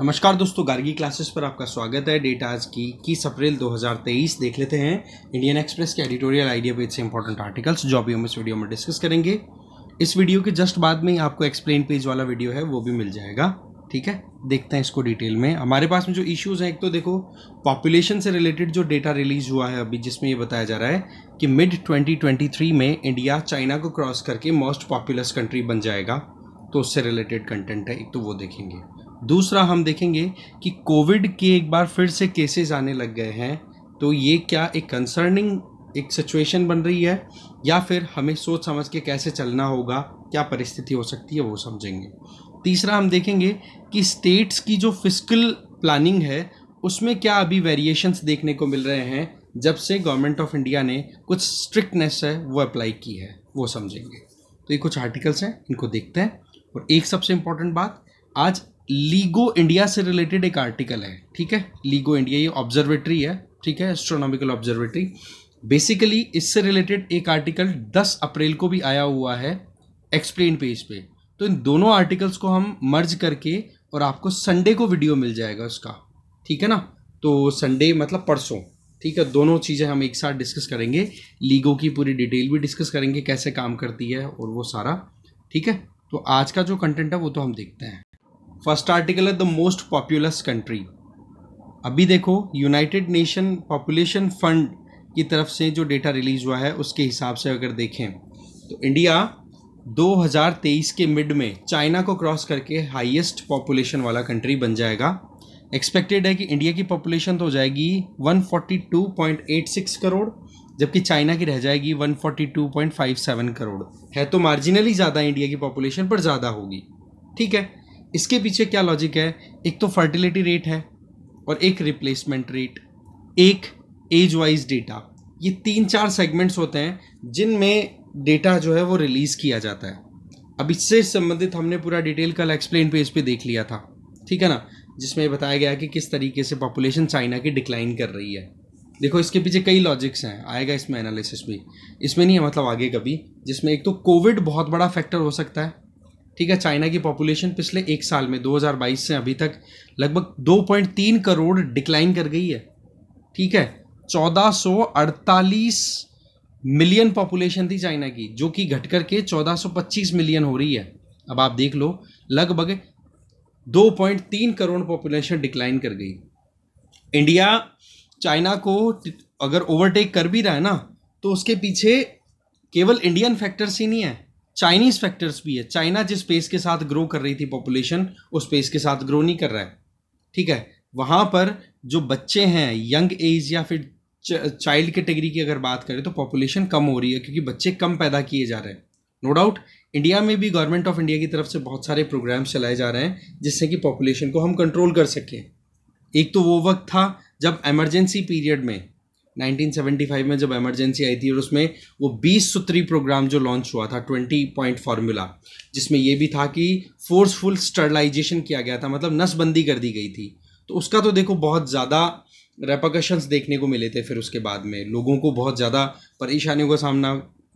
नमस्कार दोस्तों गार्गी क्लासेस पर आपका स्वागत है डेट आज की इक्कीस अप्रैल 2023 देख लेते हैं इंडियन एक्सप्रेस के एडिटोरियल आइडिया पेज से इंपॉर्टेंट आर्टिकल्स जो अभी हम इस वीडियो में डिस्कस करेंगे इस वीडियो के जस्ट बाद में ही आपको एक्सप्लेन पेज वाला वीडियो है वो भी मिल जाएगा ठीक है देखते हैं इसको डिटेल में हमारे पास में जो इश्यूज़ हैं एक तो देखो पॉपुलेशन से रिलेटेड जो डेटा रिलीज़ हुआ है अभी जिसमें ये बताया जा रहा है कि मिड 2023 में इंडिया चाइना को क्रॉस करके मोस्ट पॉपुलस कंट्री बन जाएगा तो उससे रिलेटेड कंटेंट है एक तो वो देखेंगे दूसरा हम देखेंगे कि कोविड के एक बार फिर से केसेस आने लग गए हैं तो ये क्या एक कंसर्निंग एक सिचुएशन बन रही है या फिर हमें सोच समझ के कैसे चलना होगा क्या परिस्थिति हो सकती है वो समझेंगे तीसरा हम देखेंगे कि स्टेट्स की जो फिजिकल प्लानिंग है उसमें क्या अभी वेरिएशंस देखने को मिल रहे हैं जब से गवर्नमेंट ऑफ इंडिया ने कुछ स्ट्रिक्टनेस है वो अप्लाई की है वो समझेंगे तो ये कुछ आर्टिकल्स हैं इनको देखते हैं और एक सबसे इम्पॉर्टेंट बात आज लीगो इंडिया से रिलेटेड एक आर्टिकल है ठीक है लीगो इंडिया ये ऑब्जर्वेटरी है ठीक है एस्ट्रोनॉमिकल ऑब्जर्वेटरी बेसिकली इससे रिलेटेड एक आर्टिकल 10 अप्रैल को भी आया हुआ है एक्सप्लेन पेज पे तो इन दोनों आर्टिकल्स को हम मर्ज करके और आपको संडे को वीडियो मिल जाएगा उसका ठीक है ना तो संडे मतलब परसों ठीक है दोनों चीज़ें हम एक साथ डिस्कस करेंगे लीगो की पूरी डिटेल भी डिस्कस करेंगे कैसे काम करती है और वो सारा ठीक है तो आज का जो कंटेंट है वो तो हम देखते हैं फर्स्ट आर्टिकल है द मोस्ट पॉपुलस कंट्री अभी देखो यूनाइटेड नेशन पॉपुलेशन फंड की तरफ से जो डेटा रिलीज हुआ है उसके हिसाब से अगर देखें तो इंडिया 2023 के मिड में चाइना को क्रॉस करके हाईएस्ट पॉपुलेशन वाला कंट्री बन जाएगा एक्सपेक्टेड है कि इंडिया की पॉपुलेशन तो हो जाएगी 142.86 करोड़ जबकि चाइना की रह जाएगी 142.57 करोड़ है तो मार्जिनली ज़्यादा इंडिया की पॉपुलेशन पर ज़्यादा होगी ठीक है इसके पीछे क्या लॉजिक है एक तो फर्टिलिटी रेट है और एक रिप्लेसमेंट रेट एक एज वाइज डेटा ये तीन चार सेगमेंट्स होते हैं जिनमें डेटा जो है वो रिलीज़ किया जाता है अब इससे संबंधित हमने पूरा डिटेल कल एक्सप्लेन पेज पे देख लिया था ठीक है ना जिसमें बताया गया कि किस तरीके से पॉपुलेशन चाइना की डिक्लाइन कर रही है देखो इसके पीछे कई लॉजिक्स हैं आएगा इसमें एनालिसिस भी इसमें नहीं है मतलब आगे कभी जिसमें एक तो कोविड बहुत बड़ा फैक्टर हो सकता है ठीक है चाइना की पॉपुलेशन पिछले एक साल में 2022 से अभी तक लगभग 2.3 करोड़ डिक्लाइन कर गई है ठीक है 1448 मिलियन पॉपुलेशन थी चाइना की जो कि घटकर के 1425 मिलियन हो रही है अब आप देख लो लगभग 2.3 करोड़ पॉपुलेशन डिक्लाइन कर गई इंडिया चाइना को अगर ओवरटेक कर भी रहा है ना तो उसके पीछे केवल इंडियन फैक्टर्स ही नहीं है चाइनीज फैक्टर्स भी है चाइना जिस पेस के साथ ग्रो कर रही थी पॉपुलेशन उस पेस के साथ ग्रो नहीं कर रहा है ठीक है वहाँ पर जो बच्चे हैं यंग एज या फिर चाइल्ड कैटेगरी की अगर बात करें तो पॉपुलेशन कम हो रही है क्योंकि बच्चे कम पैदा किए जा रहे हैं नो डाउट इंडिया में भी गवर्नमेंट ऑफ इंडिया की तरफ से बहुत सारे प्रोग्राम्स चलाए जा रहे हैं जिससे कि पॉपुलेशन को हम कंट्रोल कर सकें एक तो वो वक्त था जब एमरजेंसी पीरियड में 1975 में जब इमरजेंसी आई थी और उसमें वो बीस सूत्री प्रोग्राम जो लॉन्च हुआ था 20 पॉइंट फार्मूला जिसमें ये भी था कि फोर्सफुल स्टरलाइजेशन किया गया था मतलब नसबंदी कर दी गई थी तो उसका तो देखो बहुत ज़्यादा रेपोकशंस देखने को मिले थे फिर उसके बाद में लोगों को बहुत ज़्यादा परेशानियों का सामना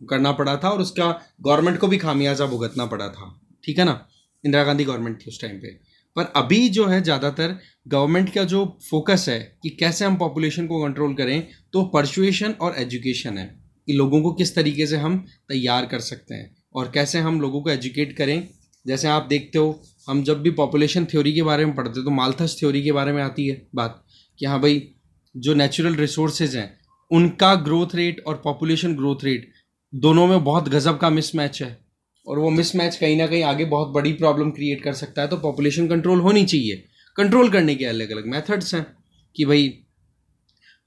करना पड़ा था और उसका गवर्नमेंट को भी खामियाजा भुगतना पड़ा था ठीक है ना इंदिरा गांधी गवर्नमेंट थी उस टाइम पर पर अभी जो है ज़्यादातर गवर्नमेंट का जो फोकस है कि कैसे हम पॉपुलेशन को कंट्रोल करें तो परचुएशन और एजुकेशन है कि लोगों को किस तरीके से हम तैयार कर सकते हैं और कैसे हम लोगों को एजुकेट करें जैसे आप देखते हो हम जब भी पॉपुलेशन थ्योरी के बारे में पढ़ते हो तो मालथस थ्योरी के बारे में आती है बात कि हाँ भाई जो नेचुरल रिसोर्सेज हैं उनका ग्रोथ रेट और पॉपुलेशन ग्रोथ रेट दोनों में बहुत गजब का मिसमैच है और वो मिसमैच कहीं ना कहीं आगे बहुत बड़ी प्रॉब्लम क्रिएट कर सकता है तो पॉपुलेशन कंट्रोल होनी चाहिए कंट्रोल करने के अलग अलग मेथड्स हैं कि भाई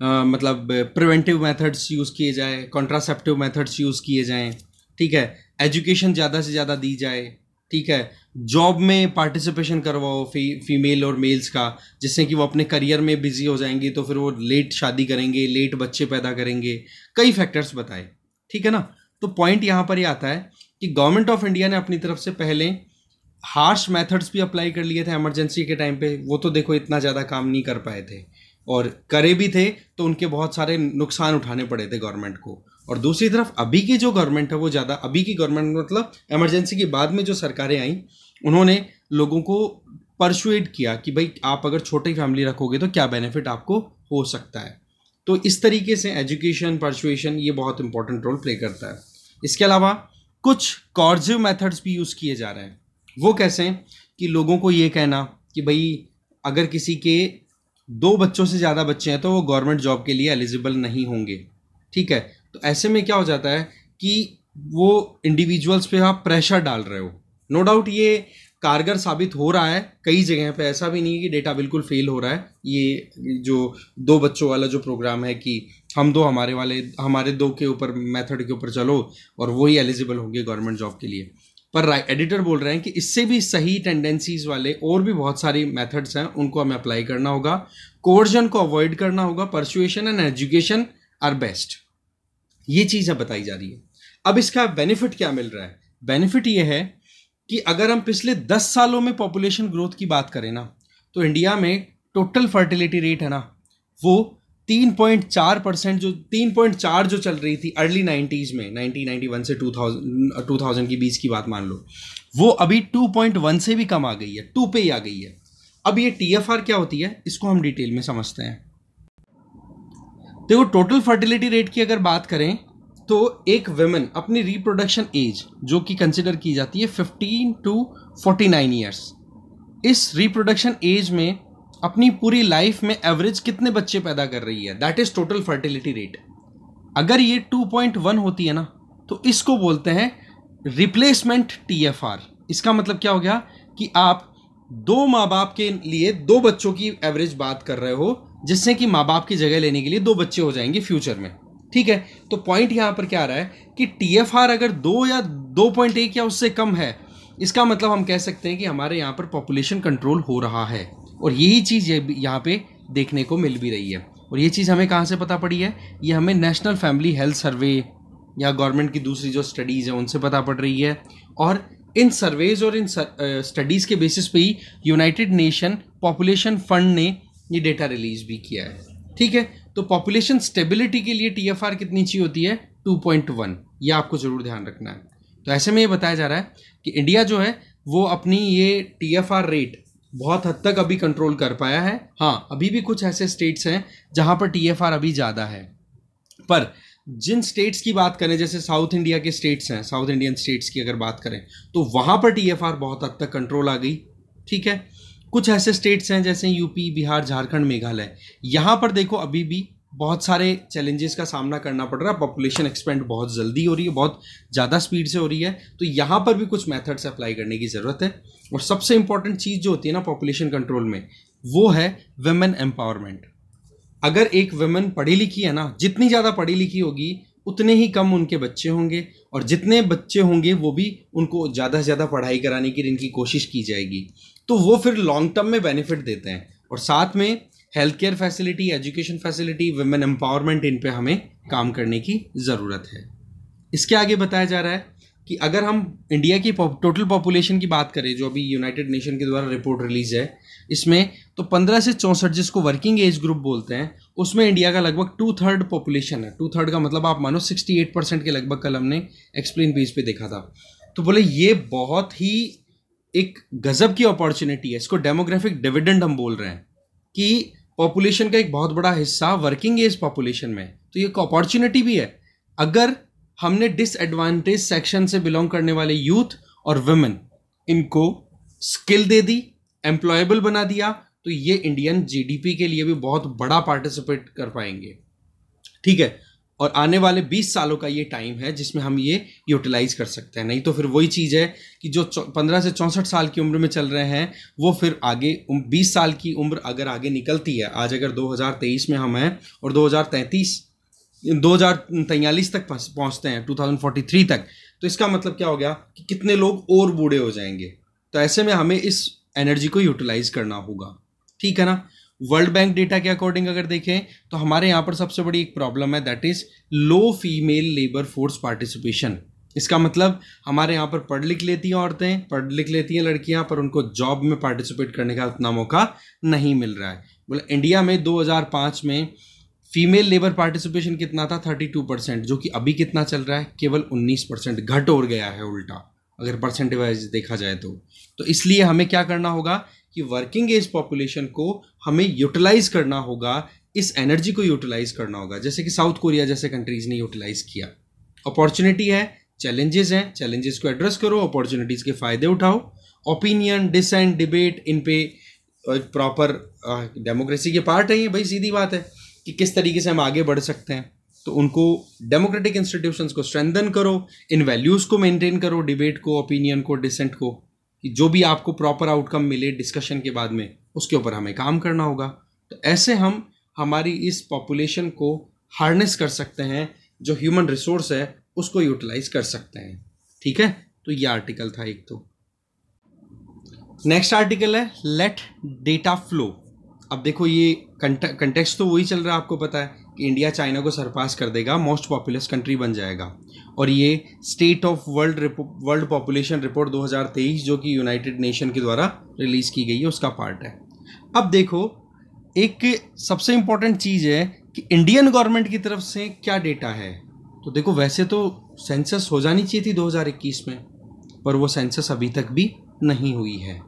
आ, मतलब प्रिवेंटिव मेथड्स यूज़ किए जाए कॉन्ट्रासेप्टिव मेथड्स यूज़ किए जाएँ ठीक है एजुकेशन ज़्यादा से ज़्यादा दी जाए ठीक है जॉब में पार्टिसिपेशन करवाओ फी फीमेल और मेल्स का जिससे कि वो अपने करियर में बिजी हो जाएंगे तो फिर वो लेट शादी करेंगे लेट बच्चे पैदा करेंगे कई फैक्टर्स बताए ठीक है ना तो पॉइंट यहाँ पर ये यह आता है कि गवर्नमेंट ऑफ इंडिया ने अपनी तरफ से पहले हार्श मेथड्स भी अप्लाई कर लिए थे एमरजेंसी के टाइम पे वो तो देखो इतना ज़्यादा काम नहीं कर पाए थे और करे भी थे तो उनके बहुत सारे नुकसान उठाने पड़े थे गवर्नमेंट को और दूसरी तरफ अभी की जो गवर्नमेंट है वो ज़्यादा अभी की गवर्नमेंट मतलब एमरजेंसी के बाद में जो सरकारें आई उन्होंने लोगों को परसुएट किया कि भाई आप अगर छोटी फैमिली रखोगे तो क्या बेनिफिट आपको हो सकता है तो इस तरीके से एजुकेशन परसुएशन ये बहुत इंपॉर्टेंट रोल प्ले करता है इसके अलावा कुछ कॉर्जिव मेथड्स भी यूज़ किए जा रहे हैं वो कैसे हैं कि लोगों को ये कहना कि भाई अगर किसी के दो बच्चों से ज़्यादा बच्चे हैं तो वो गवर्नमेंट जॉब के लिए एलिजिबल नहीं होंगे ठीक है तो ऐसे में क्या हो जाता है कि वो इंडिविजुअल्स पे आप प्रेशर डाल रहे हो नो डाउट ये कारगर साबित हो रहा है कई जगह पे ऐसा भी नहीं है कि डेटा बिल्कुल फेल हो रहा है ये जो दो बच्चों वाला जो प्रोग्राम है कि हम दो हमारे वाले हमारे दो के ऊपर मेथड के ऊपर चलो और वो ही एलिजिबल होंगे गवर्नमेंट जॉब के लिए पर एडिटर बोल रहे हैं कि इससे भी सही टेंडेंसीज वाले और भी बहुत सारी मेथड्स हैं उनको हमें अप्लाई करना होगा कोर्जन को अवॉइड करना होगा persuasion and education are best ये चीज़ अब बताई जा रही है अब इसका बेनिफिट क्या मिल रहा है बेनिफिट ये है कि अगर हम पिछले दस सालों में पॉपुलेशन ग्रोथ की बात करें ना तो इंडिया में टोटल फर्टिलिटी रेट है ना वो तीन पॉइंट चार परसेंट जो तीन पॉइंट चार जो चल रही थी अर्ली नाइन्टीज़ में नाइनटीन नाइन्टी वन से टू थाउजेंड टू थाउजेंड की बीच की बात मान लो वो अभी टू पॉइंट वन से भी कम आ गई है टू पे ही आ गई है अब ये टी एफ आर क्या होती है इसको हम डिटेल में समझते हैं देखो टोटल फर्टिलिटी रेट की अगर बात करें तो एक वेमेन अपनी रिप्रोडक्शन एज जो कि कंसिडर की जाती है fifteen to forty nine years इस रिप्रोडक्शन एज में अपनी पूरी लाइफ में एवरेज कितने बच्चे पैदा कर रही है that is total fertility rate अगर ये 2.1 होती है ना तो इसको बोलते हैं रिप्लेसमेंट आर इसका मतलब क्या हो गया कि आप दो माँ बाप के लिए दो बच्चों की एवरेज बात कर रहे हो जिससे कि माँ बाप की जगह लेने के लिए दो बच्चे हो जाएंगे फ्यूचर में ठीक है तो पॉइंट यहाँ पर क्या आ रहा है कि टी अगर दो या दो पॉइंट एक या उससे कम है इसका मतलब हम कह सकते हैं कि हमारे यहाँ पर पॉपुलेशन कंट्रोल हो रहा है और यही चीज़ यहाँ पे देखने को मिल भी रही है और ये चीज़ हमें कहाँ से पता पड़ी है ये हमें नेशनल फैमिली हेल्थ सर्वे या गवर्नमेंट की दूसरी जो स्टडीज़ है उनसे पता पड़ रही है और इन सर्वेज और इन स्टडीज़ के बेसिस पे ही यूनाइटेड नेशन पॉपुलेशन फंड ने ये डेटा रिलीज भी किया है ठीक है तो पॉपुलेशन स्टेबिलिटी के लिए टी कितनी अच्छी होती है 2.1 ये आपको ज़रूर ध्यान रखना है तो ऐसे में ये बताया जा रहा है कि इंडिया जो है वो अपनी ये टी रेट बहुत हद तक अभी कंट्रोल कर पाया है हाँ अभी भी कुछ ऐसे स्टेट्स हैं जहाँ पर टी अभी ज़्यादा है पर जिन स्टेट्स की बात करें जैसे साउथ इंडिया के स्टेट्स हैं साउथ इंडियन स्टेट्स की अगर बात करें तो वहाँ पर टी बहुत हद तक कंट्रोल आ गई ठीक है कुछ ऐसे स्टेट्स हैं जैसे यूपी बिहार झारखंड मेघालय यहाँ पर देखो अभी भी बहुत सारे चैलेंजेस का सामना करना पड़ रहा है पॉपुलेशन एक्सपेंड बहुत जल्दी हो रही है बहुत ज़्यादा स्पीड से हो रही है तो यहाँ पर भी कुछ मेथड्स अप्लाई करने की ज़रूरत है और सबसे इंपॉर्टेंट चीज़ जो होती है ना पॉपुलेशन कंट्रोल में वो है वेमेन एम्पावरमेंट अगर एक वेमेन पढ़ी लिखी है ना जितनी ज़्यादा पढ़ी लिखी होगी उतने ही कम उनके बच्चे होंगे और जितने बच्चे होंगे वो भी उनको ज़्यादा से ज़्यादा पढ़ाई कराने की इनकी कोशिश की जाएगी तो वो फिर लॉन्ग टर्म में बेनिफिट देते हैं और साथ में health care facility education facility women empowerment इन पे हमें काम करने की ज़रूरत है इसके आगे बताया जा रहा है कि अगर हम इंडिया की टोटल पॉपुलेशन की बात करें जो अभी यूनाइटेड नेशन के द्वारा रिपोर्ट रिलीज है इसमें तो 15 से चौंसठ जिसको वर्किंग एज ग्रुप बोलते हैं उसमें इंडिया का लगभग टू थर्ड पॉपुलेशन है टू थर्ड का मतलब आप मानो 68 परसेंट के लगभग कल हमने एक्सप्लेन पेज पे देखा था तो बोले ये बहुत ही एक गज़ब की अपॉर्चुनिटी है इसको डेमोग्राफिक डिविडेंड हम बोल रहे हैं कि पॉपुलेशन का एक बहुत बड़ा हिस्सा वर्किंग एज पॉपुलेशन में है तो ये एक अपॉर्चुनिटी भी है अगर हमने डिसएडवांटेज सेक्शन से बिलोंग करने वाले यूथ और वुमेन इनको स्किल दे दी एम्प्लॉयबल बना दिया तो ये इंडियन जीडीपी के लिए भी बहुत बड़ा पार्टिसिपेट कर पाएंगे ठीक है और आने वाले 20 सालों का ये टाइम है जिसमें हम ये यूटिलाइज कर सकते हैं नहीं तो फिर वही चीज़ है कि जो 15 से चौंसठ साल की उम्र में चल रहे हैं वो फिर आगे 20 साल की उम्र अगर आगे निकलती है आज अगर 2023 में हम हैं और 2033 2043 तक पहुंचते हैं 2043 तक तो इसका मतलब क्या हो गया कि कितने लोग और बूढ़े हो जाएंगे तो ऐसे में हमें इस एनर्जी को यूटिलाइज करना होगा ठीक है ना वर्ल्ड बैंक डेटा के अकॉर्डिंग अगर देखें तो हमारे यहाँ पर सबसे बड़ी एक प्रॉब्लम है that is low female labour force participation इसका मतलब हमारे यहाँ पर पढ़ लिख लेती हैं औरतें पढ़ लिख लेती हैं लड़कियाँ पर उनको जॉब में पार्टिसिपेट करने का उतना मौका नहीं मिल रहा है बोले इंडिया में 2005 में फीमेल लेबर पार्टिसिपेशन कितना था 32 परसेंट जो कि अभी कितना चल रहा है केवल 19 परसेंट घट और गया है उल्टा अगर परसेंटेज देखा जाए तो तो इसलिए हमें क्या करना होगा कि वर्किंग एज पॉपुलेशन को हमें यूटिलाइज करना होगा इस एनर्जी को यूटिलाइज करना होगा जैसे कि साउथ कोरिया जैसे कंट्रीज़ ने यूटिलाइज किया अपॉर्चुनिटी है चैलेंजेस हैं चैलेंजेस को एड्रेस करो अपॉर्चुनिटीज़ के फ़ायदे उठाओ ओपिनियन डिसेंट डिबेट इन पे प्रॉपर डेमोक्रेसी के पार्ट है ये भाई सीधी बात है कि किस तरीके से हम आगे बढ़ सकते हैं तो उनको डेमोक्रेटिक इंस्टीट्यूशंस को स्ट्रेंथन करो इन वैल्यूज़ को मेंटेन करो डिबेट को ओपिनियन को डिसेंट को कि जो भी आपको प्रॉपर आउटकम मिले डिस्कशन के बाद में उसके ऊपर हमें काम करना होगा तो ऐसे हम हमारी इस पॉपुलेशन को हार्नेस कर सकते हैं जो ह्यूमन रिसोर्स है उसको यूटिलाइज कर सकते हैं ठीक है तो ये आर्टिकल था एक तो नेक्स्ट आर्टिकल है लेट डेटा फ्लो अब देखो ये कंटेक्स्ट तो वही चल रहा है आपको पता है इंडिया चाइना को सरपास कर देगा मोस्ट पॉपुलस कंट्री बन जाएगा और ये state of world world population report 2023 जो कि यूनाइटेड नेशन के द्वारा रिलीज़ की गई है उसका पार्ट है अब देखो एक सबसे इम्पॉर्टेंट चीज़ है कि इंडियन गवर्नमेंट की तरफ से क्या डेटा है तो देखो वैसे तो सेंसस हो जानी चाहिए थी 2021 में पर वो सेंसस अभी तक भी नहीं हुई है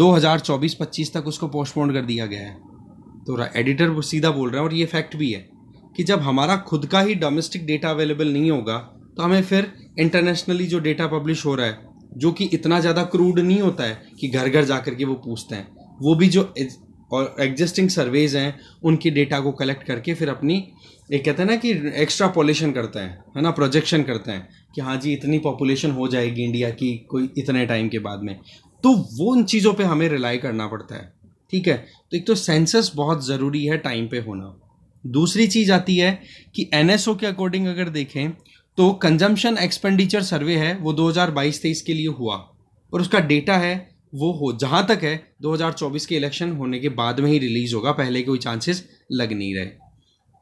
2024-25 तक उसको पोस्टपोन कर दिया गया है तो एडिटर वो सीधा बोल रहा है और ये फैक्ट भी है कि जब हमारा खुद का ही डोमेस्टिक डेटा अवेलेबल नहीं होगा तो हमें फिर इंटरनेशनली जो डेटा पब्लिश हो रहा है जो कि इतना ज़्यादा क्रूड नहीं होता है कि घर घर जा कर के वो पूछते हैं वो भी जो और एग्जिस्टिंग सर्वेज हैं उनके डेटा को कलेक्ट करके फिर अपनी एक कहते हैं ना कि एक्स्ट्रा पॉलेशन करते हैं है ना प्रोजेक्शन करते हैं कि हाँ जी इतनी पॉपुलेशन हो जाएगी इंडिया की कोई इतने टाइम के बाद में तो वो उन चीज़ों पे हमें रिलाई करना पड़ता है ठीक है तो एक तो सेंसस बहुत ज़रूरी है टाइम पे होना दूसरी चीज़ आती है कि एनएसओ के अकॉर्डिंग अगर देखें तो कंजम्पशन एक्सपेंडिचर सर्वे है वो 2022-23 के लिए हुआ और उसका डेटा है वो हो जहां तक है 2024 के इलेक्शन होने के बाद में ही रिलीज़ होगा पहले कोई चांसेस लग नहीं रहे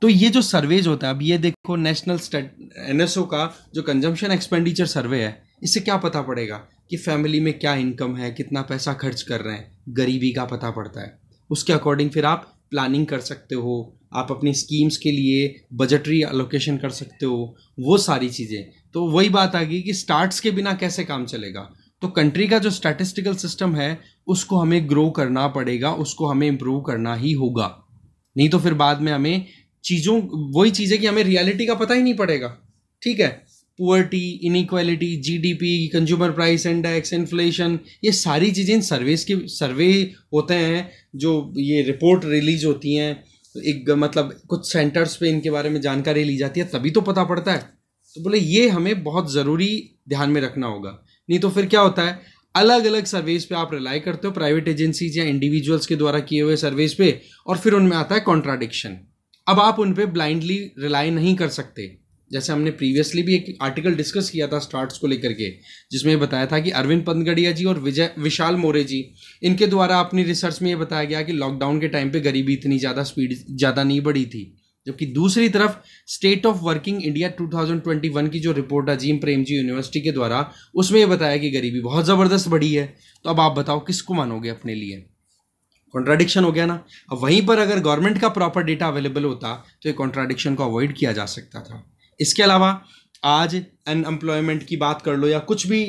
तो ये जो सर्वेज होता है अब ये देखो नेशनल एन का जो कंजम्पशन एक्सपेंडिचर सर्वे है इससे क्या पता पड़ेगा कि फैमिली में क्या इनकम है कितना पैसा खर्च कर रहे हैं गरीबी का पता पड़ता है उसके अकॉर्डिंग फिर आप प्लानिंग कर सकते हो आप अपनी स्कीम्स के लिए बजटरी एलोकेशन कर सकते हो वो सारी चीज़ें तो वही बात आ गई कि स्टार्ट्स के बिना कैसे काम चलेगा तो कंट्री का जो स्टैटिस्टिकल सिस्टम है उसको हमें ग्रो करना पड़ेगा उसको हमें इम्प्रूव करना ही होगा नहीं तो फिर बाद में हमें चीज़ों वही चीज़ें कि हमें रियलिटी का पता ही नहीं पड़ेगा ठीक है poverty inequality GDP consumer price index inflation ये सारी चीज़ें इन सर्वेस के सर्वे होते हैं जो ये रिपोर्ट रिलीज होती हैं तो एक मतलब कुछ सेंटर्स पे इनके बारे में जानकारी ली जाती है तभी तो पता पड़ता है तो बोले ये हमें बहुत ज़रूरी ध्यान में रखना होगा नहीं तो फिर क्या होता है अलग अलग सर्वेज पे आप रिलाई करते हो प्राइवेट एजेंसीज या इंडिविजुअल्स के द्वारा किए हुए सर्वेज पे और फिर उनमें आता है कॉन्ट्राडिक्शन अब आप उन पर ब्लाइंडली रिलाई नहीं कर सकते जैसे हमने प्रीवियसली भी एक आर्टिकल डिस्कस किया था स्टार्ट्स को लेकर के जिसमें बताया था कि अरविंद पंतगड़िया जी और विजय विशाल मोरे जी इनके द्वारा अपनी रिसर्च में ये बताया गया कि लॉकडाउन के टाइम पे गरीबी इतनी ज़्यादा स्पीड ज़्यादा नहीं बढ़ी थी जबकि दूसरी तरफ स्टेट ऑफ वर्किंग इंडिया 2021 की जो रिपोर्ट अजीम जी यूनिवर्सिटी के द्वारा उसमें ये बताया कि गरीबी बहुत ज़बरदस्त बढ़ी है तो अब आप बताओ किसको मानोगे अपने लिए कॉन्ट्राडिक्शन हो गया ना अब वहीं पर अगर गवर्नमेंट का प्रॉपर डेटा अवेलेबल होता तो ये कॉन्ट्राडिक्शन को अवॉइड किया जा सकता था इसके अलावा आज अनएम्प्लॉयमेंट की बात कर लो या कुछ भी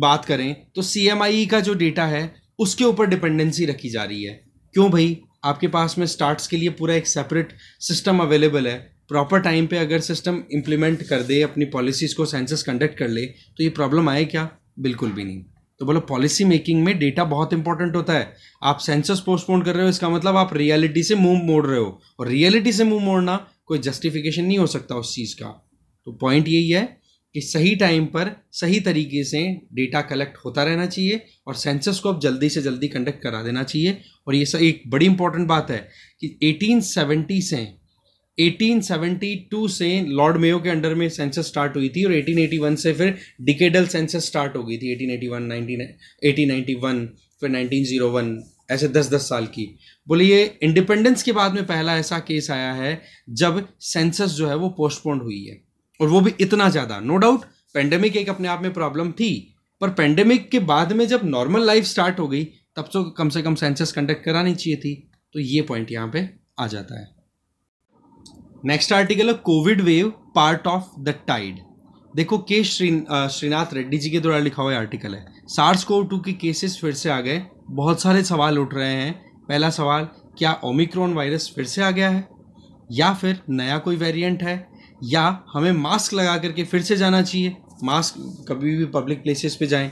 बात करें तो सी का जो डेटा है उसके ऊपर डिपेंडेंसी रखी जा रही है क्यों भाई आपके पास में स्टार्ट्स के लिए पूरा एक सेपरेट सिस्टम अवेलेबल है प्रॉपर टाइम पे अगर सिस्टम इम्प्लीमेंट कर दे अपनी पॉलिसीज़ को सेंसस कंडक्ट कर ले तो ये प्रॉब्लम आए क्या बिल्कुल भी नहीं तो बोलो पॉलिसी मेकिंग में डेटा बहुत इंपॉर्टेंट होता है आप सेंसस पोस्टपोन कर रहे हो इसका मतलब आप रियलिटी से मुंह मोड़ रहे हो और रियलिटी से मुंह मोड़ना कोई जस्टिफिकेशन नहीं हो सकता उस चीज़ का तो पॉइंट यही है कि सही टाइम पर सही तरीके से डेटा कलेक्ट होता रहना चाहिए और सेंसस को अब जल्दी से जल्दी कंडक्ट करा देना चाहिए और ये सब एक बड़ी इंपॉर्टेंट बात है कि 1870 से 1872 से लॉर्ड मेयो के अंडर में सेंसस स्टार्ट हुई थी और 1881 से फिर डिकेडल सेंसस स्टार्ट हो गई थी 1881, 19, 1891, फिर 1901 ऐसे 10-10 साल की बोले ये इंडिपेंडेंस के बाद में पहला ऐसा केस आया है जब सेंसस जो है वो पोस्टपोन्ड हुई है और वो भी इतना ज़्यादा नो डाउट पेंडेमिक एक अपने आप में प्रॉब्लम थी पर पेंडेमिक के बाद में जब नॉर्मल लाइफ स्टार्ट हो गई तब तो कम से कम सेंसस कंडक्ट करानी चाहिए थी तो ये पॉइंट यहाँ पे आ जाता है नेक्स्ट आर्टिकल है Covid wave part of the tide देखो के श्री श्रीनाथ रेड्डी जी के द्वारा लिखा हुआ आर्टिकल है सार्स कोव टू के केसेस फिर से आ गए बहुत सारे सवाल उठ रहे हैं पहला सवाल क्या ओमिक्रॉन वायरस फिर से आ गया है या फिर नया कोई वेरिएंट है या हमें मास्क लगा करके फिर से जाना चाहिए मास्क कभी भी पब्लिक प्लेसेस पे जाएं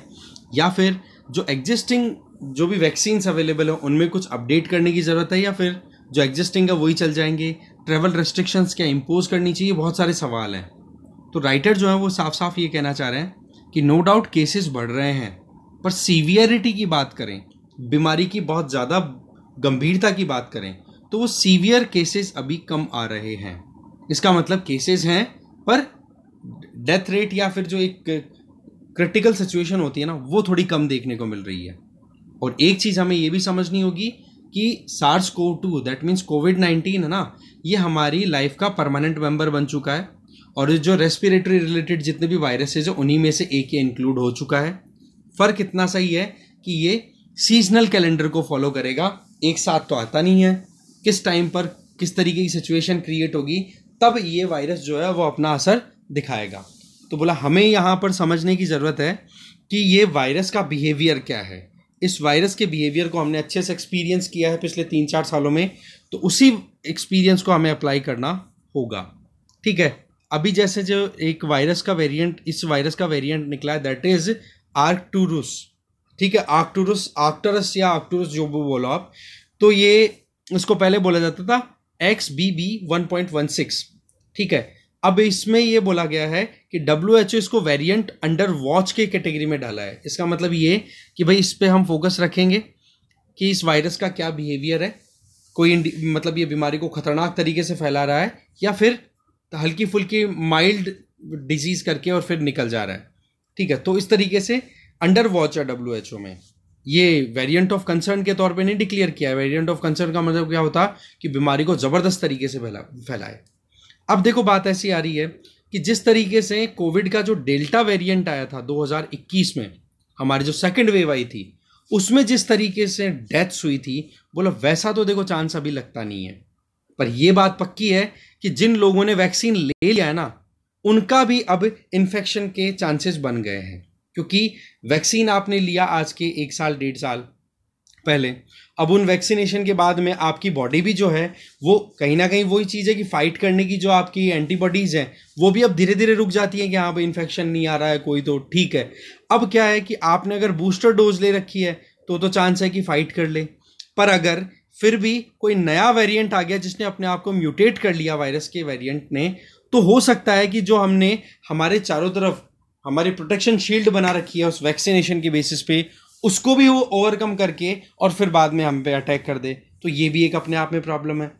या फिर जो एग्जिस्टिंग जो भी वैक्सीन्स अवेलेबल हैं उनमें कुछ अपडेट करने की ज़रूरत है या फिर जो एग्जिस्टिंग है वही चल जाएंगे ट्रैवल रेस्ट्रिक्शंस क्या इम्पोज करनी चाहिए बहुत सारे सवाल हैं तो राइटर जो है वो साफ साफ ये कहना चाह रहे हैं कि नो डाउट केसेस बढ़ रहे हैं पर सीवियरिटी की बात करें बीमारी की बहुत ज़्यादा गंभीरता की बात करें तो वो सीवियर केसेस अभी कम आ रहे हैं इसका मतलब केसेस हैं पर डेथ रेट या फिर जो एक क्रिटिकल सिचुएशन होती है ना वो थोड़ी कम देखने को मिल रही है और एक चीज़ हमें ये भी समझनी होगी कि SARS CoV two that means Covid nineteen है ना ये हमारी लाइफ का परमानेंट मेम्बर बन चुका है और जो रेस्पिरेटरी रिलेटेड जितने भी वायरसेज हैं उन्हीं में से एक ये इंक्लूड हो चुका है फ़र्क इतना सही है कि ये सीजनल कैलेंडर को फॉलो करेगा एक साथ तो आता नहीं है किस टाइम पर किस तरीके की सिचुएशन क्रिएट होगी तब ये वायरस जो है वो अपना असर दिखाएगा तो बोला हमें यहाँ पर समझने की ज़रूरत है कि ये वायरस का बिहेवियर क्या है इस वायरस के बिहेवियर को हमने अच्छे से एक्सपीरियंस किया है पिछले तीन चार सालों में तो उसी एक्सपीरियंस को हमें अप्लाई करना होगा ठीक है अभी जैसे जो एक वायरस का वेरिएंट इस वायरस का वेरिएंट निकला है दैट इज़ आर्कटूरुस ठीक है आक्टूरस आक्टरस या आक्टूरस जो भी बोलो आप तो ये इसको पहले बोला जाता था X B B one point one six ठीक है अब इसमें ये बोला गया है कि डब्ल्यू एच ओ इसको वेरियंट अंडर वॉच के कैटेगरी में डाला है इसका मतलब ये कि भाई इस पर हम फोकस रखेंगे कि इस वायरस का क्या बिहेवियर है कोई मतलब ये बीमारी को खतरनाक तरीके से फैला रहा है या फिर हल्की फुल्की माइल्ड डिजीज़ करके और फिर निकल जा रहा है ठीक है तो इस तरीके से अंडर वॉच है डब्ल्यू एच ओ में ये वेरिएंट ऑफ कंसर्न के तौर पे नहीं डिक्लेयर किया है वेरिएंट ऑफ कंसर्न का मतलब क्या होता कि बीमारी को ज़बरदस्त तरीके से फैला फैलाए अब देखो बात ऐसी आ रही है कि जिस तरीके से कोविड का जो डेल्टा वेरिएंट आया था 2021 में हमारी जो सेकेंड वेव आई थी उसमें जिस तरीके से डेथ्स हुई थी बोला वैसा तो देखो चांस अभी लगता नहीं है पर यह बात पक्की है कि जिन लोगों ने वैक्सीन ले लिया है ना उनका भी अब इन्फेक्शन के चांसेस बन गए हैं क्योंकि वैक्सीन आपने लिया आज के एक साल डेढ़ साल पहले अब उन वैक्सीनेशन के बाद में आपकी बॉडी भी जो है वो कहीं ना कहीं वही चीज़ है कि फाइट करने की जो आपकी एंटीबॉडीज़ हैं वो भी अब धीरे धीरे रुक जाती है कि हाँ भाई इन्फेक्शन नहीं आ रहा है कोई तो ठीक है अब क्या है कि आपने अगर बूस्टर डोज ले रखी है तो तो चांस है कि फाइट कर ले पर अगर फिर भी कोई नया वेरिएंट आ गया जिसने अपने आप को म्यूटेट कर लिया वायरस के वेरिएंट ने तो हो सकता है कि जो हमने हमारे चारों तरफ हमारी प्रोटेक्शन शील्ड बना रखी है उस वैक्सीनेशन के बेसिस पे उसको भी वो ओवरकम करके और फिर बाद में हम पे अटैक कर दे तो ये भी एक अपने आप में प्रॉब्लम है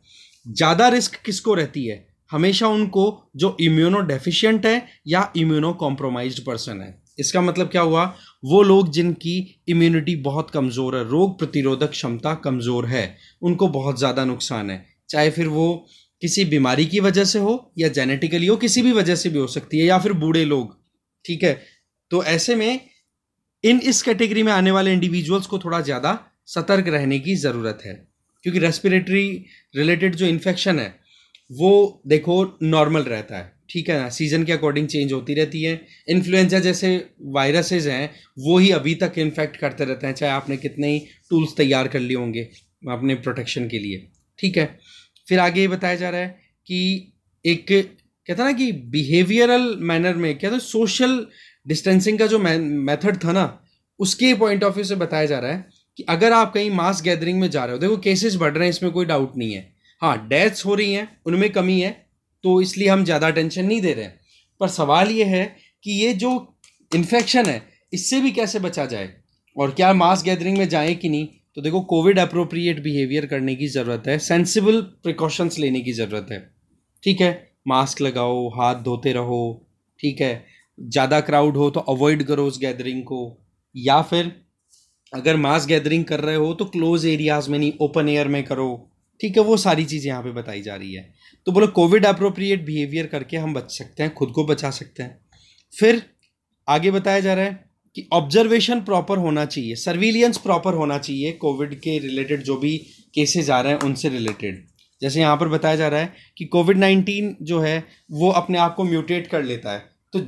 ज़्यादा रिस्क किसको रहती है हमेशा उनको जो इम्यूनो डेफिशिएंट है या इम्यूनो कॉम्प्रोमाइज पर्सन है इसका मतलब क्या हुआ वो लोग जिनकी इम्यूनिटी बहुत कमज़ोर है रोग प्रतिरोधक क्षमता कमज़ोर है उनको बहुत ज़्यादा नुकसान है चाहे फिर वो किसी बीमारी की वजह से हो या जेनेटिकली हो किसी भी वजह से भी हो सकती है या फिर बूढ़े लोग ठीक है तो ऐसे में इन इस कैटेगरी में आने वाले इंडिविजुअल्स को थोड़ा ज़्यादा सतर्क रहने की ज़रूरत है क्योंकि रेस्पिरेटरी रिलेटेड जो इन्फेक्शन है वो देखो नॉर्मल रहता है ठीक है ना सीज़न के अकॉर्डिंग चेंज होती रहती है इन्फ्लुएंजा जैसे वायरसेज हैं वो ही अभी तक इन्फेक्ट करते रहते हैं चाहे आपने कितने ही टूल्स तैयार कर लिए होंगे अपने प्रोटेक्शन के लिए ठीक है फिर आगे ये बताया जा रहा है कि एक कहते ना कि बिहेवियरल मैनर में क्या सोशल तो डिस्टेंसिंग का जो मेथड था ना उसके पॉइंट ऑफ व्यू से बताया जा रहा है कि अगर आप कहीं मास गैदरिंग में जा रहे हो देखो केसेस बढ़ रहे हैं इसमें कोई डाउट नहीं है हाँ डेथ्स हो रही हैं उनमें कमी है तो इसलिए हम ज़्यादा टेंशन नहीं दे रहे हैं पर सवाल ये है कि ये जो इन्फेक्शन है इससे भी कैसे बचा जाए और क्या मास गैदरिंग में जाएँ कि नहीं तो देखो कोविड अप्रोप्रिएट बिहेवियर करने की ज़रूरत है सेंसिबल प्रिकॉशंस लेने की ज़रूरत है ठीक है मास्क लगाओ हाथ धोते रहो ठीक है ज़्यादा क्राउड हो तो अवॉइड करो उस गैदरिंग को या फिर अगर मास गैदरिंग कर रहे हो तो क्लोज एरियाज़ में नहीं ओपन एयर में करो ठीक है वो सारी चीज़ें यहाँ पे बताई जा रही है तो बोलो कोविड अप्रोप्रिएट बिहेवियर करके हम बच सकते हैं खुद को बचा सकते हैं फिर आगे बताया जा रहा है कि ऑब्जर्वेशन प्रॉपर होना चाहिए सर्विलियंस प्रॉपर होना चाहिए कोविड के रिलेटेड जो भी केसेज आ रहे हैं उनसे रिलेटेड जैसे यहाँ पर बताया जा रहा है कि कोविड नाइन्टीन जो है वो अपने आप को म्यूटेट कर लेता है तो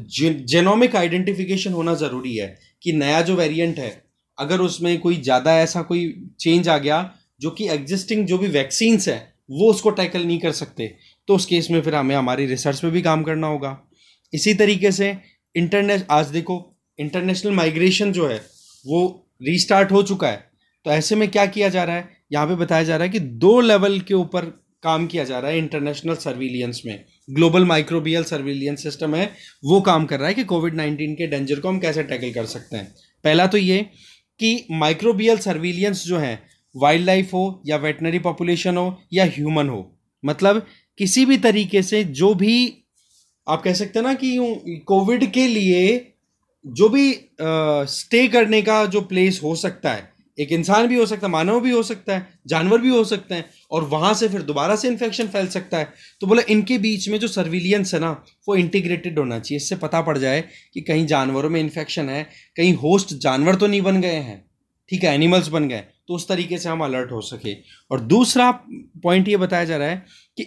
जेनोमिक आइडेंटिफिकेशन होना ज़रूरी है कि नया जो वेरिएंट है अगर उसमें कोई ज़्यादा ऐसा कोई चेंज आ गया जो कि एग्जिस्टिंग जो भी वैक्सीन्स हैं वो उसको टैकल नहीं कर सकते तो उस केस में फिर हमें हमारी रिसर्च पे भी काम करना होगा इसी तरीके से इंटरनेश आज देखो इंटरनेशनल माइग्रेशन जो है वो रीस्टार्ट हो चुका है तो ऐसे में क्या किया जा रहा है यहाँ पे बताया जा रहा है कि दो लेवल के ऊपर काम किया जा रहा है इंटरनेशनल सर्विलियंस में ग्लोबल माइक्रोबियल सर्विलियंस सिस्टम है वो काम कर रहा है कि कोविड नाइन्टीन के डेंजर को हम कैसे टैकल कर सकते हैं पहला तो ये कि माइक्रोबियल सर्विलियंस जो है वाइल्ड लाइफ हो या वेटनरी पॉपुलेशन हो या ह्यूमन हो मतलब किसी भी तरीके से जो भी आप कह सकते हैं ना कि कोविड के लिए जो भी स्टे करने का जो प्लेस हो सकता है एक इंसान भी हो सकता है मानव भी हो सकता है जानवर भी हो सकते हैं और वहाँ से फिर दोबारा से इन्फेक्शन फैल सकता है तो बोला इनके बीच में जो सर्विलियंस है ना वो इंटीग्रेटेड होना चाहिए इससे पता पड़ जाए कि कहीं जानवरों में इन्फेक्शन है कहीं होस्ट जानवर तो नहीं बन गए हैं ठीक है एनिमल्स बन गए तो उस तरीके से हम अलर्ट हो सके और दूसरा पॉइंट ये बताया जा रहा है कि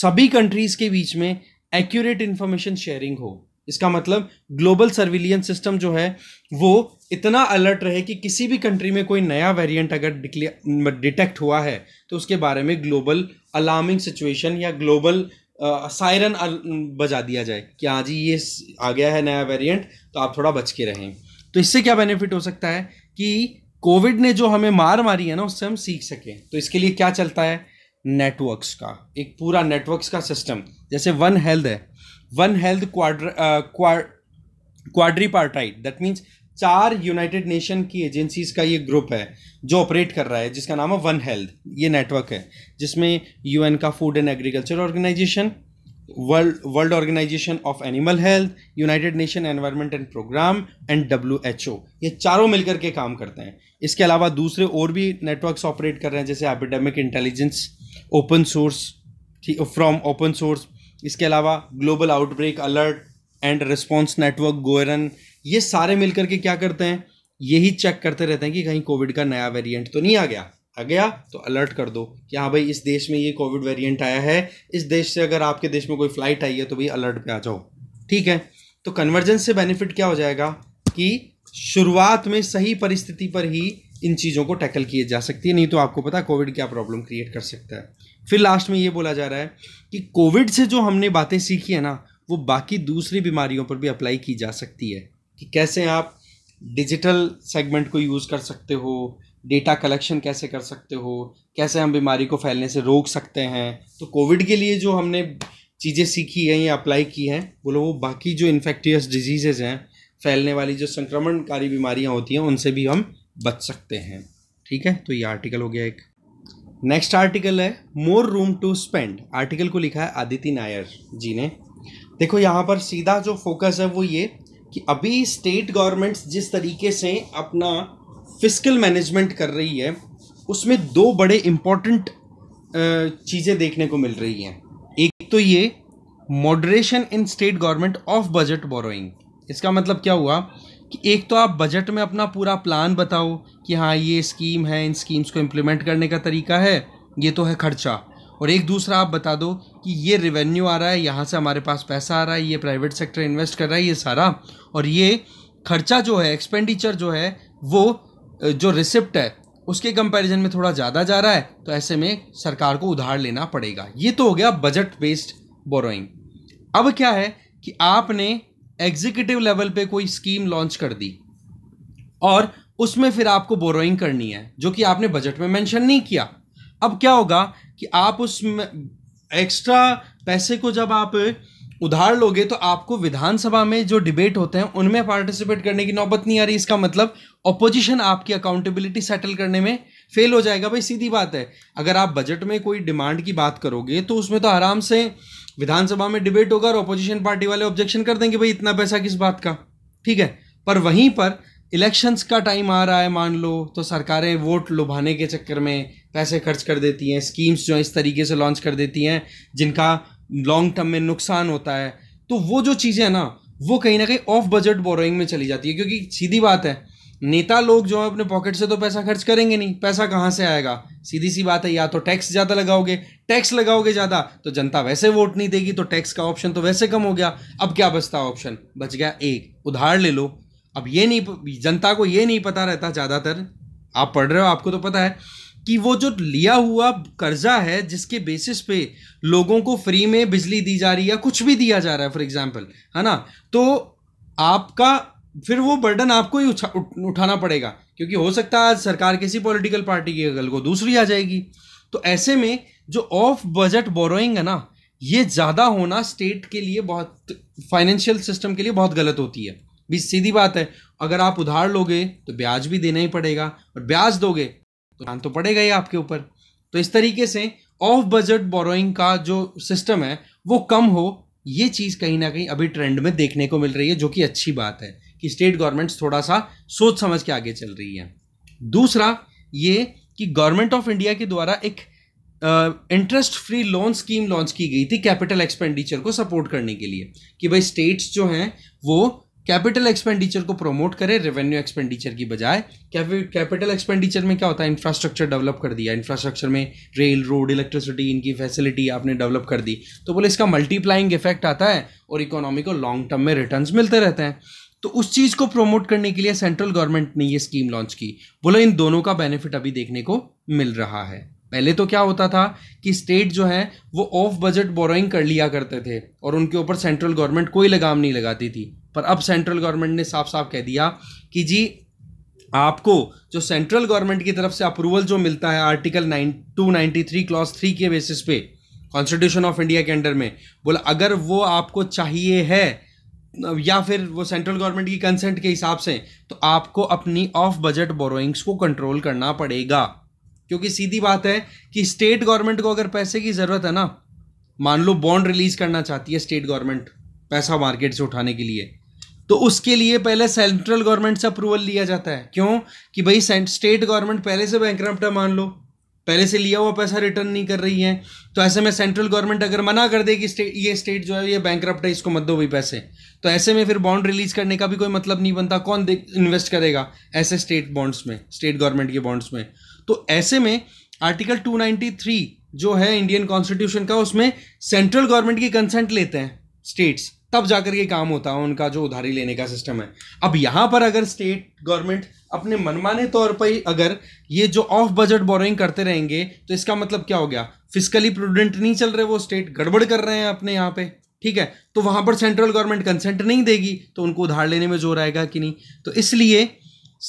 सभी कंट्रीज़ के बीच में एक्यूरेट इन्फॉर्मेशन शेयरिंग हो इसका मतलब ग्लोबल सर्विलियंस सिस्टम जो है वो इतना अलर्ट रहे कि किसी भी कंट्री में कोई नया वेरिएंट अगर डिटेक्ट हुआ है तो उसके बारे में ग्लोबल अलार्मिंग सिचुएशन या ग्लोबल सायरन बजा दिया जाए कि हाँ जी ये आ गया है नया वेरिएंट तो आप थोड़ा बच के रहें तो इससे क्या बेनिफिट हो सकता है कि कोविड ने जो हमें मार मारी है ना उससे हम सीख सकें तो इसके लिए क्या चलता है नेटवर्क्स का एक पूरा नेटवर्क्स का सिस्टम जैसे वन हेल्थ है one health quadri quadripartite that means चार यूनाइटेड नेशन की एजेंसीज का ये ग्रुप है जो ऑपरेट कर रहा है जिसका नाम है वन हेल्थ ये नेटवर्क है जिसमें यूएन का food and agriculture organization world world organization of animal health United Nation environment and programme and W H O ये चारों मिलकर के काम करते हैं इसके अलावा दूसरे और भी नेटवर्क्स ऑपरेट कर रहे हैं जैसे epidemic intelligence open source from open source इसके अलावा global outbreak alert and response network गोयरन ये सारे मिलकर के क्या करते हैं यही चेक करते रहते हैं कि कहीं कोविड का नया वेरिएंट तो नहीं आ गया आ गया तो अलर्ट कर दो कि हाँ भाई इस देश में ये कोविड वेरिएंट आया है इस देश से अगर आपके देश में कोई फ्लाइट आई है तो भाई अलर्ट पे आ जाओ ठीक है तो कन्वर्जेंस से बेनिफिट क्या हो जाएगा कि शुरुआत में सही परिस्थिति पर ही इन चीज़ों को टैकल किए जा सकती है नहीं तो आपको पता कोविड क्या प्रॉब्लम क्रिएट कर सकता है फिर लास्ट में ये बोला जा रहा है कि कोविड से जो हमने बातें सीखी है ना वो बाकी दूसरी बीमारियों पर भी अप्लाई की जा सकती है कि कैसे आप डिजिटल सेगमेंट को यूज़ कर सकते हो डेटा कलेक्शन कैसे कर सकते हो कैसे हम बीमारी को फैलने से रोक सकते हैं तो कोविड के लिए जो हमने चीज़ें सीखी हैं या अप्लाई की हैं बोलो वो बाकी जो इन्फेक्टियस डिजीज़ेज़ हैं फैलने वाली जो संक्रमणकारी बीमारियाँ होती हैं उनसे भी हम बच सकते हैं ठीक है तो ये आर्टिकल हो गया एक नेक्स्ट आर्टिकल है more room to spend article को लिखा है आदित्य नायर जी ने देखो यहाँ पर सीधा जो फोकस है वो ये कि अभी स्टेट गवर्नमेंट्स जिस तरीके से अपना फिजिकल मैनेजमेंट कर रही है उसमें दो बड़े इम्पॉर्टेंट चीज़ें देखने को मिल रही हैं एक तो ये moderation in state government off budget borrowing इसका मतलब क्या हुआ कि एक तो आप बजट में अपना पूरा प्लान बताओ कि हाँ ये स्कीम है इन स्कीम्स को इम्प्लीमेंट करने का तरीका है ये तो है खर्चा और एक दूसरा आप बता दो कि ये रेवेन्यू आ रहा है यहाँ से हमारे पास पैसा आ रहा है ये प्राइवेट सेक्टर इन्वेस्ट कर रहा है ये सारा और ये खर्चा जो है एक्सपेंडिचर जो है वो जो रिसिप्ट है उसके कंपैरिजन में थोड़ा ज़्यादा जा रहा है तो ऐसे में सरकार को उधार लेना पड़ेगा ये तो हो गया बजट बेस्ड बोरोइंग अब क्या है कि आपने एग्जीक्यूटिव लेवल पे कोई स्कीम लॉन्च कर दी और उसमें फिर आपको बोरोइंग करनी है जो कि आपने बजट में मेंशन नहीं किया अब क्या होगा कि आप उस एक्स्ट्रा पैसे को जब आप उधार लोगे तो आपको विधानसभा में जो डिबेट होते हैं उनमें पार्टिसिपेट करने की नौबत नहीं आ रही इसका मतलब ऑपोजिशन आपकी अकाउंटेबिलिटी सेटल करने में फेल हो जाएगा भाई सीधी बात है अगर आप बजट में कोई डिमांड की बात करोगे तो उसमें तो आराम से विधानसभा में डिबेट होगा और ऑपोजिशन पार्टी वाले ऑब्जेक्शन कर देंगे भाई इतना पैसा किस बात का ठीक है पर वहीं पर इलेक्शंस का टाइम आ रहा है मान लो तो सरकारें वोट लुभाने के चक्कर में पैसे खर्च कर देती हैं स्कीम्स जो इस तरीके से लॉन्च कर देती हैं जिनका लॉन्ग टर्म में नुकसान होता है तो वो जो चीज़ें हैं ना वो कहीं ना कहीं ऑफ बजट बोरोइंग में चली जाती है क्योंकि सीधी बात है नेता लोग जो है अपने पॉकेट से तो पैसा खर्च करेंगे नहीं पैसा कहाँ से आएगा सीधी सी बात है या तो टैक्स ज़्यादा लगाओगे टैक्स लगाओगे ज़्यादा तो जनता वैसे वोट नहीं देगी तो टैक्स का ऑप्शन तो वैसे कम हो गया अब क्या बचता ऑप्शन बच गया एक उधार ले लो अब ये नहीं जनता को ये नहीं पता रहता ज़्यादातर आप पढ़ रहे हो आपको तो पता है कि वो जो लिया हुआ कर्जा है जिसके बेसिस पे लोगों को फ्री में बिजली दी जा रही है कुछ भी दिया जा रहा है फॉर एग्जांपल है ना तो आपका फिर वो बर्डन आपको ही उठा, उठाना पड़ेगा क्योंकि हो सकता है आज सरकार किसी पॉलिटिकल पार्टी की अगल को दूसरी आ जाएगी तो ऐसे में जो ऑफ बजट बोरोइंग है ना ये ज़्यादा होना स्टेट के लिए बहुत फाइनेंशियल सिस्टम के लिए बहुत गलत होती है भी सीधी बात है अगर आप उधार लोगे तो ब्याज भी देना ही पड़ेगा और ब्याज दोगे तो ध्यान तो पड़ेगा ही आपके ऊपर तो इस तरीके से ऑफ बजट बोरोइंग का जो सिस्टम है वो कम हो ये चीज़ कहीं ना कहीं अभी ट्रेंड में देखने को मिल रही है जो कि अच्छी बात है कि स्टेट गवर्नमेंट्स थोड़ा सा सोच समझ के आगे चल रही है दूसरा ये कि गवर्नमेंट ऑफ इंडिया के द्वारा एक interest free loan scheme launch की गई थी कैपिटल एक्सपेंडिचर को सपोर्ट करने के लिए कि भाई स्टेट्स जो हैं वो कैपिटल एक्सपेंडिचर को प्रमोट करे रेवेन्यू एक्सपेंडिचर की बजाय कैपिटल एक्सपेंडिचर में क्या होता है इंफ्रास्ट्रक्चर डेवलप कर दिया इंफ्रास्ट्रक्चर में रेल रोड इलेक्ट्रिसिटी इनकी फैसिलिटी आपने डेवलप कर दी तो बोले इसका मल्टीप्लाइंग इफेक्ट आता है और इकोनॉमी को लॉन्ग टर्म में रिटर्न मिलते रहते हैं तो उस चीज़ को प्रमोट करने के लिए सेंट्रल गवर्नमेंट ने ये स्कीम लॉन्च की बोलो इन दोनों का बेनिफिट अभी देखने को मिल रहा है पहले तो क्या होता था कि स्टेट जो है वो ऑफ बजट बोरोइंग कर लिया करते थे और उनके ऊपर सेंट्रल गवर्नमेंट कोई लगाम नहीं लगाती थी पर अब सेंट्रल गवर्नमेंट ने साफ साफ कह दिया कि जी आपको जो सेंट्रल गवर्नमेंट की तरफ से अप्रूवल जो मिलता है article nine two ninety three clause three के बेसिस पे कॉन्स्टिट्यूशन ऑफ इंडिया के अंडर में बोला अगर वो आपको चाहिए है या फिर वो सेंट्रल गवर्नमेंट की कंसेंट के हिसाब से तो आपको अपनी ऑफ बजट बोरोइंग्स को कंट्रोल करना पड़ेगा क्योंकि सीधी बात है कि स्टेट गवर्नमेंट को अगर पैसे की ज़रूरत है ना मान लो बॉन्ड रिलीज करना चाहती है स्टेट गवर्नमेंट पैसा मार्केट से उठाने के लिए तो उसके लिए पहले सेंट्रल गवर्नमेंट से अप्रूवल लिया जाता है क्यों कि भाई स्टेट गवर्नमेंट पहले से बैंक मान लो पहले से लिया हुआ पैसा रिटर्न नहीं कर रही है तो ऐसे में सेंट्रल गवर्नमेंट अगर मना कर दे कि स्टे, ये स्टेट जो है ये बैंक है इसको मत दो भी पैसे तो ऐसे में फिर बॉन्ड रिलीज करने का भी कोई मतलब नहीं बनता कौन इन्वेस्ट करेगा ऐसे स्टेट बॉन्ड्स में स्टेट गवर्नमेंट के बॉन्ड्स में तो ऐसे में आर्टिकल 293 जो है इंडियन कॉन्स्टिट्यूशन का उसमें सेंट्रल गवर्नमेंट की कंसेंट लेते हैं स्टेट्स तब जाकर के काम होता है उनका जो उधारी लेने का सिस्टम है अब यहाँ पर अगर स्टेट गवर्नमेंट अपने मनमाने तौर पर ही अगर ये जो ऑफ बजट बोरोइंग करते रहेंगे तो इसका मतलब क्या हो गया फिजिकली प्रूडेंट नहीं चल रहे वो स्टेट गड़बड़ कर रहे हैं अपने यहाँ पे ठीक है तो वहाँ पर सेंट्रल गवर्नमेंट कंसेंट नहीं देगी तो उनको उधार लेने में जोर आएगा कि नहीं तो इसलिए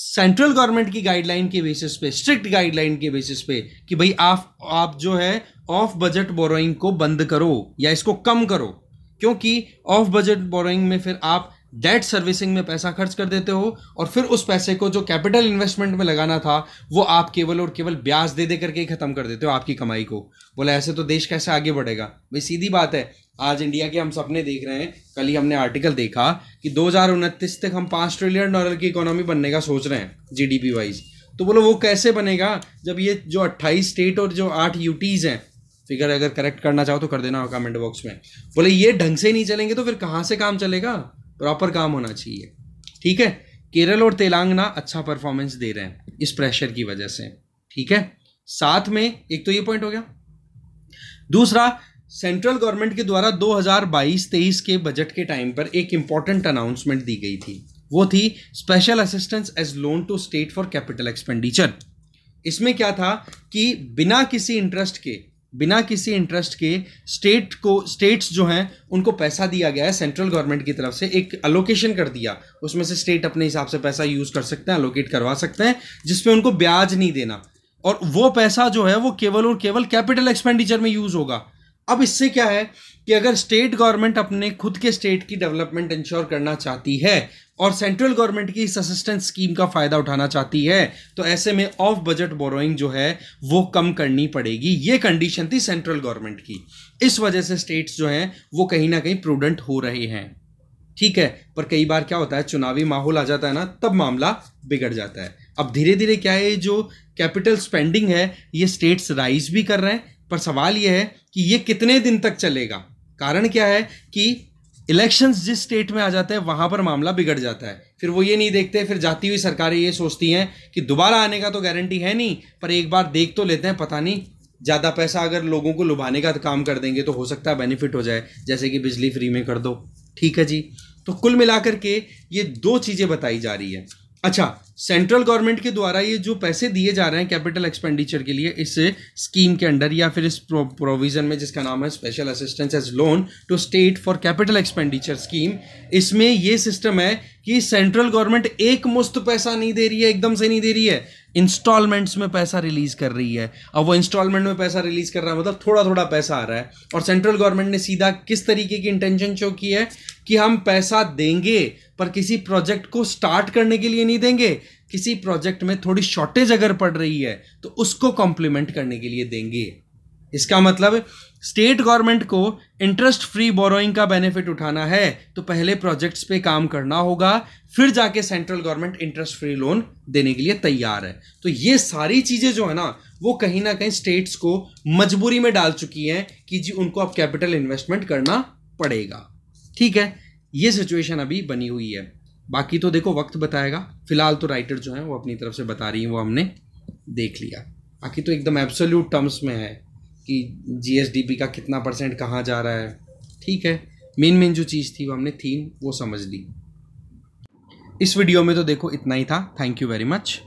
सेंट्रल गवर्नमेंट की गाइडलाइन के बेसिस पे स्ट्रिक्ट गाइडलाइन के बेसिस पे कि भाई आप आप जो है ऑफ बजट बोरोइंग को बंद करो या इसको कम करो क्योंकि ऑफ बजट बोरोइंग में फिर आप डेट सर्विसिंग में पैसा खर्च कर देते हो और फिर उस पैसे को जो कैपिटल इन्वेस्टमेंट में लगाना था वो आप केवल और केवल ब्याज दे दे करके ही ख़त्म कर देते हो आपकी कमाई को बोला ऐसे तो देश कैसे आगे बढ़ेगा भाई सीधी बात है आज इंडिया के हम सपने देख रहे हैं कल ही हमने आर्टिकल देखा कि दो तक हम पाँच ट्रिलियन डॉलर की इकोनॉमी बनने का सोच रहे हैं जी वाइज तो बोलो वो कैसे बनेगा जब ये जो अट्ठाईस स्टेट और जो आठ यूटीज़ हैं फिगर अगर करेक्ट करना चाहो तो कर देना कमेंट बॉक्स में बोले ये ढंग से नहीं चलेंगे तो फिर कहाँ से काम चलेगा प्रॉपर काम होना चाहिए ठीक है केरल और तेलंगाना अच्छा परफॉर्मेंस दे रहे हैं इस प्रेशर की वजह से ठीक है साथ में एक तो ये पॉइंट हो गया दूसरा सेंट्रल गवर्नमेंट के द्वारा 2022-23 के बजट के टाइम पर एक इंपॉर्टेंट अनाउंसमेंट दी गई थी वो थी special assistance as loan to state for capital expenditure इसमें क्या था कि बिना किसी इंटरेस्ट के बिना किसी इंटरेस्ट के स्टेट को स्टेट्स जो हैं उनको पैसा दिया गया है सेंट्रल गवर्नमेंट की तरफ से एक अलोकेशन कर दिया उसमें से स्टेट अपने हिसाब से पैसा यूज़ कर सकते हैं अलोकेट करवा सकते हैं जिसपे उनको ब्याज नहीं देना और वो पैसा जो है वो केवल और केवल कैपिटल एक्सपेंडिचर में यूज़ होगा अब इससे क्या है कि अगर स्टेट गवर्नमेंट अपने खुद के स्टेट की डेवलपमेंट इंश्योर करना चाहती है और सेंट्रल गवर्नमेंट की इस असिस्टेंस स्कीम का फायदा उठाना चाहती है तो ऐसे में ऑफ बजट बोरोइंग जो है वो कम करनी पड़ेगी ये कंडीशन थी सेंट्रल गवर्नमेंट की इस वजह से स्टेट्स जो हैं वो कहीं ना कहीं प्रूडेंट हो रहे हैं ठीक है पर कई बार क्या होता है चुनावी माहौल आ जाता है ना तब मामला बिगड़ जाता है अब धीरे धीरे क्या है जो कैपिटल स्पेंडिंग है ये स्टेट्स राइज भी कर रहे हैं पर सवाल ये है कि ये कितने दिन तक चलेगा कारण क्या है कि इलेक्शंस जिस स्टेट में आ जाते हैं वहां पर मामला बिगड़ जाता है फिर वो ये नहीं देखते फिर जाती हुई सरकारें ये सोचती हैं कि दोबारा आने का तो गारंटी है नहीं पर एक बार देख तो लेते हैं पता नहीं ज़्यादा पैसा अगर लोगों को लुभाने का काम कर देंगे तो हो सकता है बेनिफिट हो जाए जैसे कि बिजली फ्री में कर दो ठीक है जी तो कुल मिलाकर के ये दो चीज़ें बताई जा रही है अच्छा सेंट्रल गवर्नमेंट के द्वारा ये जो पैसे दिए जा रहे हैं कैपिटल एक्सपेंडिचर के लिए इस स्कीम के अंडर या फिर इस प्रोविज़न में जिसका नाम है special assistance as loan to state for capital expenditure scheme इसमें ये सिस्टम है कि सेंट्रल गवर्नमेंट एक मुस्त पैसा नहीं दे रही है एकदम से नहीं दे रही है इंस्टॉलमेंट्स में पैसा रिलीज़ कर रही है अब वो इंस्टॉलमेंट में पैसा रिलीज़ कर रहा है मतलब थोड़ा थोड़ा पैसा आ रहा है और सेंट्रल गवर्नमेंट ने सीधा किस तरीके की इंटेंशन शो की है कि हम पैसा देंगे पर किसी प्रोजेक्ट को स्टार्ट करने के लिए नहीं देंगे किसी प्रोजेक्ट में थोड़ी शॉर्टेज अगर पड़ रही है तो उसको कॉम्प्लीमेंट करने के लिए देंगे इसका मतलब स्टेट गवर्नमेंट को इंटरेस्ट फ्री बोरोइंग का बेनिफिट उठाना है तो पहले प्रोजेक्ट्स पे काम करना होगा फिर जाके central government interest free loan देने के लिए तैयार है तो ये सारी चीज़ें जो है ना वो कहीं ना कहीं स्टेट्स को मजबूरी में डाल चुकी हैं कि जी उनको अब कैपिटल इन्वेस्टमेंट करना पड़ेगा ठीक है ये सिचुएशन अभी बनी हुई है बाकी तो देखो वक्त बताएगा फिलहाल तो राइटर जो है वो अपनी तरफ से बता रही हैं वो हमने देख लिया बाकी तो एकदम एब्सोल्यूट टर्म्स में है कि जीएसडीपी का कितना परसेंट कहाँ जा रहा है ठीक है मेन मेन जो चीज़ थी वो हमने थीम वो समझ ली इस वीडियो में तो देखो इतना ही था थैंक यू वेरी मच